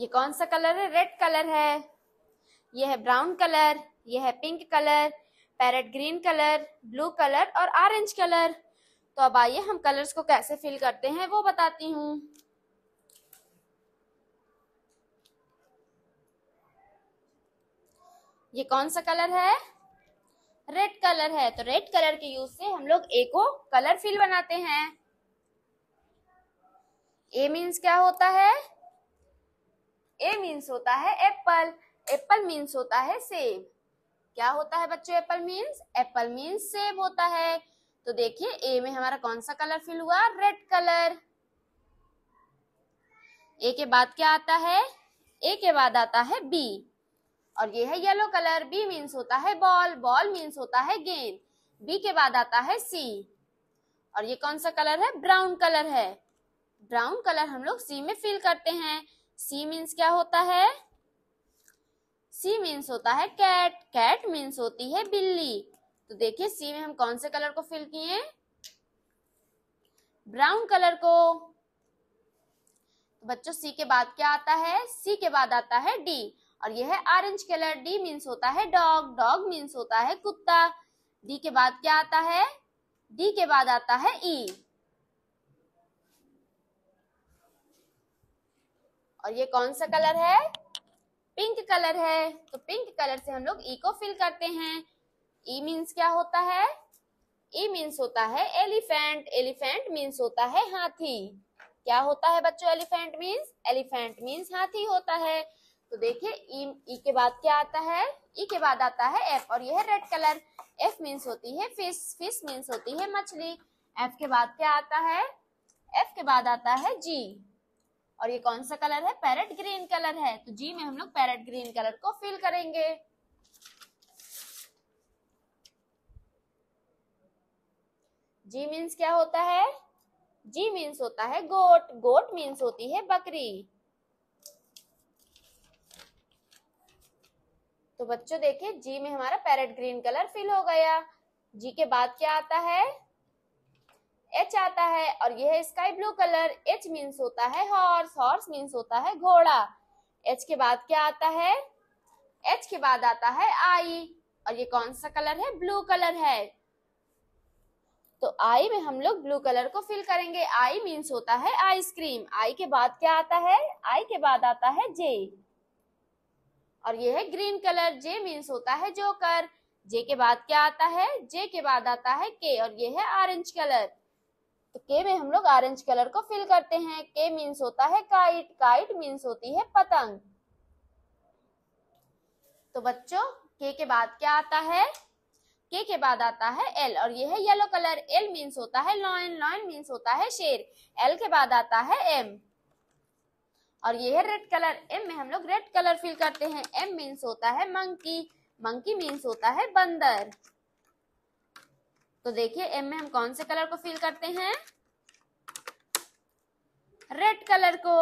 ये कौन सा कलर है रेड कलर है यह है ब्राउन कलर यह है pink colour parrot green colour blue colour और ऑरेंज कलर तो अब आइए हम कलर्स को कैसे फिल करते हैं वो बताती हूँ ये कौन सा कलर है रेड कलर है तो रेड कलर के यूज से हम लोग ए को कलर फिल बनाते हैं ए मीन्स क्या होता है ए मीन्स होता है एप्पल एप्पल मीन्स होता है सेब क्या होता है बच्चों एप्पल मीन्स एप्पल मीन्स सेब होता है तो देखिए ए में हमारा कौन सा कलर फिल हुआ रेड कलर ए के बाद क्या आता है ए के बाद आता है बी और ये है येलो कलर बी मीन्स होता है बॉल बॉल मीन्स होता है गेंद बी के बाद आता है सी और ये कौन सा कलर है ब्राउन कलर है ब्राउन कलर हम लोग सी में फील करते हैं सी मीन्स क्या होता है सी मीन्स होता है कैट कैट मीन्स होती है बिल्ली तो देखिए सी में हम कौन से कलर को फिल किए ब्राउन कलर को तो बच्चों सी के बाद क्या आता है सी के बाद आता है डी और यह है ऑरेंज कलर डी मीन्स होता है डॉग डॉग मीन्स होता है कुत्ता डी के बाद क्या आता है डी के बाद आता है ई e. और ये कौन सा कलर है पिंक कलर है तो पिंक कलर से हम लोग ई e को फिल करते हैं ई e मीन्स क्या होता है ई e मीन्स होता है एलिफेंट एलिफेंट मीन्स होता है हाथी क्या होता है बच्चों एलिफेंट मीन्स एलिफेंट मीन्स हाथी होता है तो देखिए ई ई के बाद क्या आता है ई के बाद आता है एफ और यह रेड कलर एफ मीन्स होती है फिश फिश मीन्स होती है मछली एफ के बाद क्या आता है एफ के बाद आता है जी और ये कौन सा कलर है पैरेट ग्रीन कलर है तो जी में हम लोग पैरट ग्रीन कलर को फिल करेंगे जी मीन्स क्या होता है जी मीन्स होता है गोट गोट मीन्स होती है बकरी तो बच्चों देखिए जी में हमारा पैरेट ग्रीन कलर फिल हो गया जी के बाद क्या आता है एच आता है और यह है sky blue colour H means होता है हॉर्स हॉर्स मीन्स होता है घोड़ा एच के बाद क्या आता है एच के बाद आता है आई और ये कौन सा कलर है ब्लू कलर है तो आई में हम लोग ब्लू कलर को फिल करेंगे आई मीन्स होता है आइसक्रीम आई के बाद क्या आता है आई के बाद आता है जे और ये है ग्रीन कलर जे मीन्स होता है जोकर जे के बाद क्या आता है जे के बाद आता है के और ये है ऑरेंज कलर के में हम लोग ऑरेंज कलर को फिल करते हैं के मीन्स होता है काइट काइट मीन्स होती है पतंग तो बच्चों के के बाद क्या आता है के के बाद आता है एल और ये है येलो कलर एल मीन्स होता है लॉइन लॉइन मीन्स होता है शेर एल के बाद आता है एम और ये है रेड कलर एम में हम लोग रेड कलर फिल करते हैं एम मीन्स होता है मंकी मंकी मीन्स होता है बंदर तो देखिए एम में हम कौन से कलर को फिल करते हैं कलर को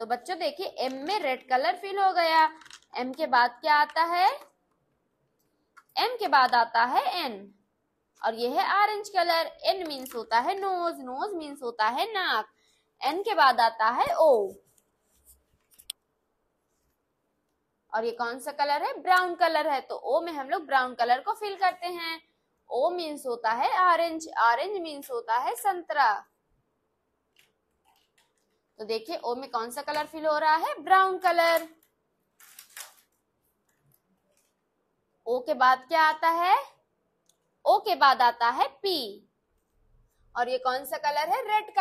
तो बच्चों देखिए एम में रेड कलर फिल हो गया एम के बाद क्या आता है एम के बाद आता है एन और यह है ऑरेंज कलर एन मीन्स होता है नोज नोज मीन्स होता है नाक एन के बाद आता है ओ और ये कौन सा कलर है ब्राउन कलर है तो ओ में हम लोग ब्राउन कलर को फिल करते हैं ओ मीन्स होता है ऑरेंज ऑरेंज मीन्स होता है संतरा तो देखिए ओ में कौन सा कलर फिल हो रहा है ब्राउन कलर ओ के बाद क्या आता है ओ के बाद आता है पी और ये कौन सा कलर है रेड कलर